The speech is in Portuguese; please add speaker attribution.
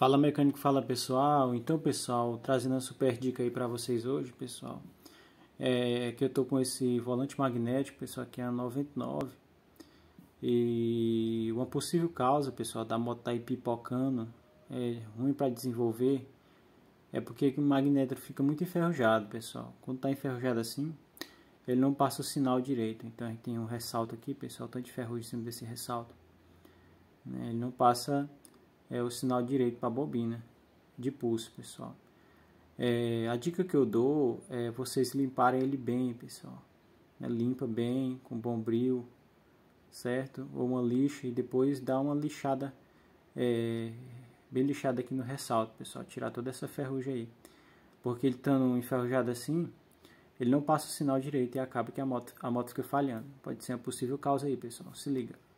Speaker 1: Fala mecânico, fala pessoal. Então, pessoal, trazendo a super dica aí para vocês hoje, pessoal. É que eu tô com esse volante magnético, pessoal, aqui é a 99. E uma possível causa, pessoal, da moto tá aí pipocando, é ruim para desenvolver, é porque o magnético fica muito enferrujado, pessoal. Quando tá enferrujado assim, ele não passa o sinal direito. Então a gente tem um ressalto aqui, pessoal, tanto de ferrugem em cima desse ressalto. Né? Ele não passa é o sinal direito para a bobina de pulso, pessoal. É, a dica que eu dou é vocês limparem ele bem, pessoal. É, limpa bem com bom brilho, certo? Ou uma lixa e depois dá uma lixada é, bem lixada aqui no ressalto, pessoal. Tirar toda essa ferrugem aí. Porque ele estando enferrujado assim, ele não passa o sinal direito e acaba que a moto, a moto fica falhando. Pode ser uma possível causa aí, pessoal. Se liga.